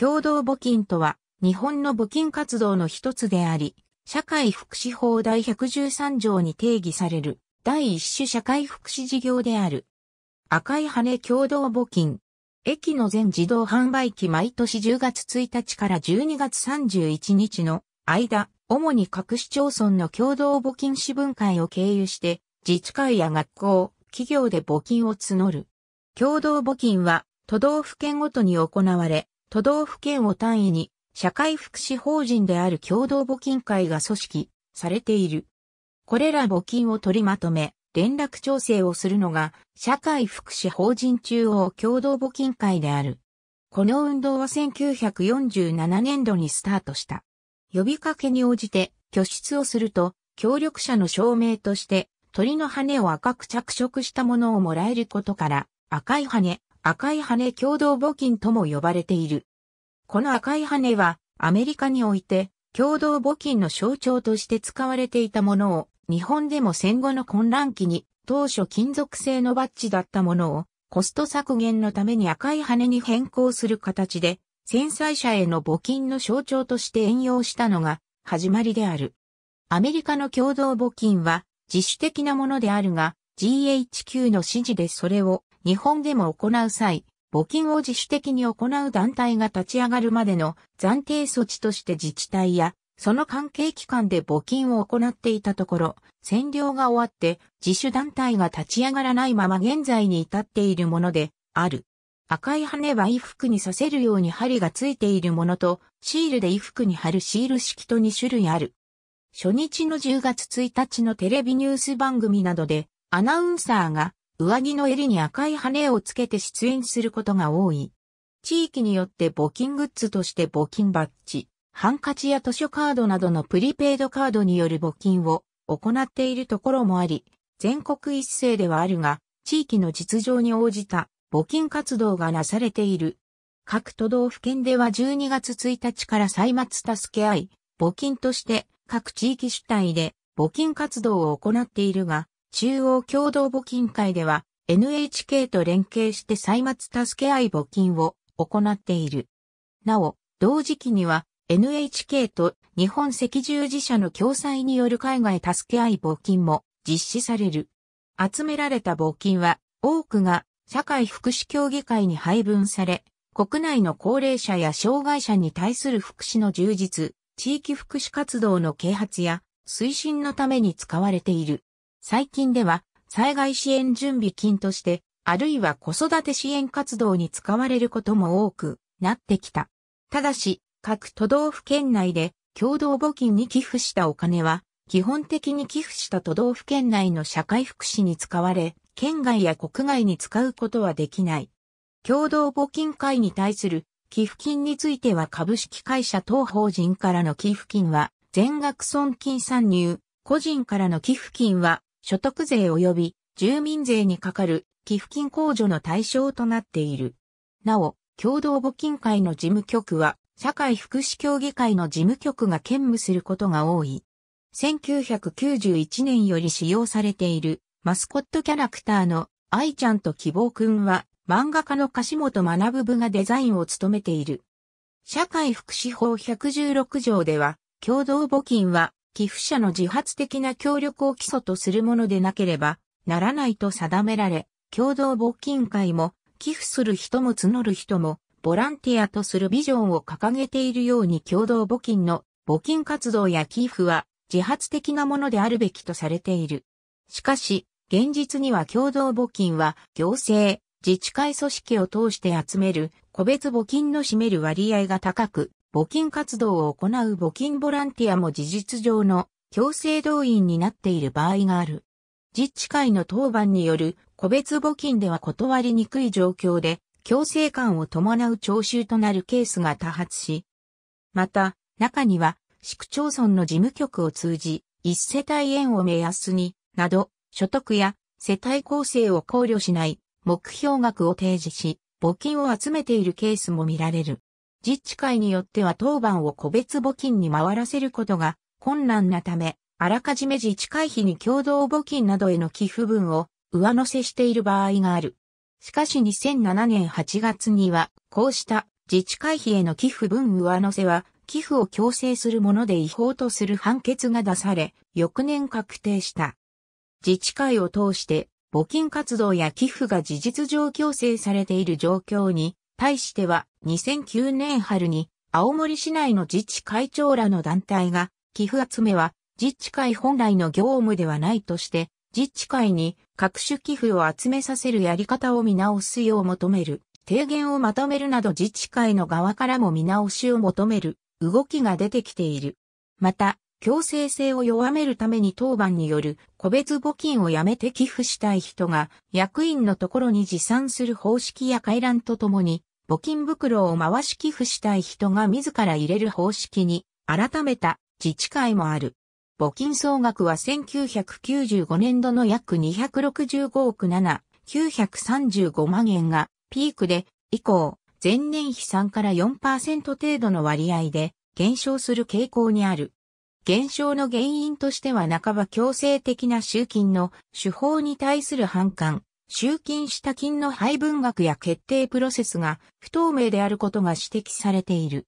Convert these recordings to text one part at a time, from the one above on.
共同募金とは、日本の募金活動の一つであり、社会福祉法第113条に定義される第一種社会福祉事業である。赤い羽共同募金。駅の全自動販売機毎年10月1日から12月31日の間、主に各市町村の共同募金支分会を経由して、自治会や学校、企業で募金を募る。共同募金は、都道府県ごとに行われ、都道府県を単位に社会福祉法人である共同募金会が組織されている。これら募金を取りまとめ、連絡調整をするのが社会福祉法人中央共同募金会である。この運動は1947年度にスタートした。呼びかけに応じて拠出をすると、協力者の証明として鳥の羽を赤く着色したものをもらえることから、赤い羽、赤い羽共同募金とも呼ばれている。この赤い羽はアメリカにおいて共同募金の象徴として使われていたものを日本でも戦後の混乱期に当初金属製のバッジだったものをコスト削減のために赤い羽に変更する形で戦災者への募金の象徴として援用したのが始まりである。アメリカの共同募金は自主的なものであるが GHQ の指示でそれを日本でも行う際、募金を自主的に行う団体が立ち上がるまでの暫定措置として自治体や、その関係機関で募金を行っていたところ、占領が終わって自主団体が立ち上がらないまま現在に至っているものである。赤い羽は衣服にさせるように針がついているものと、シールで衣服に貼るシール式と2種類ある。初日の10月1日のテレビニュース番組などで、アナウンサーが上着の襟に赤い羽をつけて出演することが多い。地域によって募金グッズとして募金バッジ、ハンカチや図書カードなどのプリペイドカードによる募金を行っているところもあり、全国一斉ではあるが、地域の実情に応じた募金活動がなされている。各都道府県では12月1日から歳末助け合い、募金として各地域主体で募金活動を行っているが、中央共同募金会では NHK と連携して歳末助け合い募金を行っている。なお、同時期には NHK と日本赤十字社の共催による海外助け合い募金も実施される。集められた募金は多くが社会福祉協議会に配分され、国内の高齢者や障害者に対する福祉の充実、地域福祉活動の啓発や推進のために使われている。最近では災害支援準備金として、あるいは子育て支援活動に使われることも多くなってきた。ただし、各都道府県内で共同募金に寄付したお金は、基本的に寄付した都道府県内の社会福祉に使われ、県外や国外に使うことはできない。共同募金会に対する寄付金については株式会社等法人からの寄付金は全額損金算入、個人からの寄付金は所得税及び住民税にかかる寄付金控除の対象となっている。なお、共同募金会の事務局は、社会福祉協議会の事務局が兼務することが多い。1991年より使用されているマスコットキャラクターの愛ちゃんと希望くんは漫画家の柏本学部がデザインを務めている。社会福祉法116条では共同募金は寄付者の自発的な協力を基礎とするものでなければならないと定められ、共同募金会も寄付する人も募る人もボランティアとするビジョンを掲げているように共同募金の募金活動や寄付は自発的なものであるべきとされている。しかし、現実には共同募金は行政、自治会組織を通して集める個別募金の占める割合が高く、募金活動を行う募金ボランティアも事実上の強制動員になっている場合がある。自治会の当番による個別募金では断りにくい状況で強制感を伴う徴収となるケースが多発し、また中には市区町村の事務局を通じ一世帯円を目安になど所得や世帯構成を考慮しない目標額を提示し募金を集めているケースも見られる。自治会によっては当番を個別募金に回らせることが困難なため、あらかじめ自治会費に共同募金などへの寄付分を上乗せしている場合がある。しかし2007年8月には、こうした自治会費への寄付分上乗せは、寄付を強制するもので違法とする判決が出され、翌年確定した。自治会を通して、募金活動や寄付が事実上強制されている状況に対しては2009年春に青森市内の自治会長らの団体が寄付集めは自治会本来の業務ではないとして自治会に各種寄付を集めさせるやり方を見直すよう求める提言をまとめるなど自治会の側からも見直しを求める動きが出てきている。また、強制性を弱めるために当番による個別募金をやめて寄付したい人が役員のところに持参する方式や回覧とともに募金袋を回し寄付したい人が自ら入れる方式に改めた自治会もある。募金総額は1995年度の約265億7、935万円がピークで以降、前年比3から4%程度の割合で減少する傾向にある。減少の原因としては半ば強制的な集金の手法に対する反感、集金した金の配分額や決定プロセスが不透明であることが指摘されている。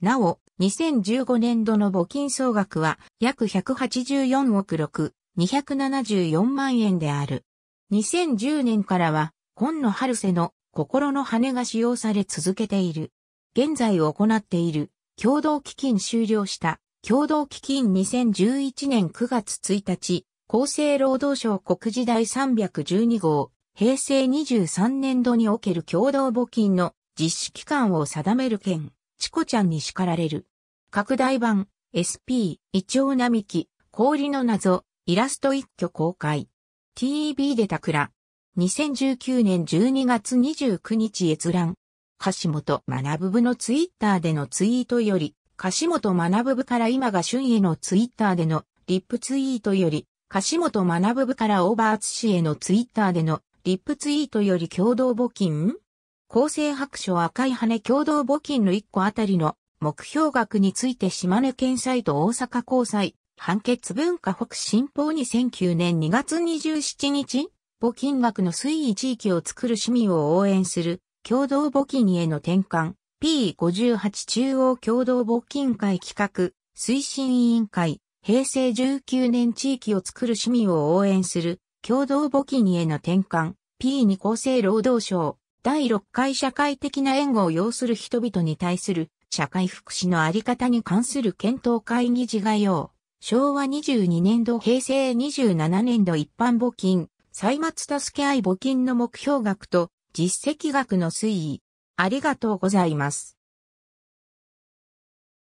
なお、2015年度の募金総額は約184億6、274万円である。2010年からは、今野春瀬の心の羽が使用され続けている。現在行っている共同基金終了した共同基金2011年9月1日厚生労働省告示第312号、平成23年度における共同募金の実施期間を定める件、チコちゃんに叱られる。拡大版、SP、イチョウ並木、氷の謎、イラスト一挙公開。t b でたくら。2019年12月29日閲覧。橋本学部のツイッターでのツイートより、橋本学部から今が旬へのツイッターでのリップツイートより、柏本学部からオーバーツ氏へのツイッターでのリップツイートより共同募金厚生白書赤い羽共同募金の1個あたりの目標額について島根県サイト大阪高裁判決文化北新報2009年2月27日募金額の推移地域を作る市民を応援する共同募金への転換 P58 中央共同募金会企画推進委員会平成19年地域を作る市民を応援する共同募金への転換 P2 厚生労働省第6回社会的な援護を要する人々に対する社会福祉のあり方に関する検討会議事概要昭和22年度平成27年度一般募金歳末助け合い募金の目標額と実績額の推移ありがとうございます。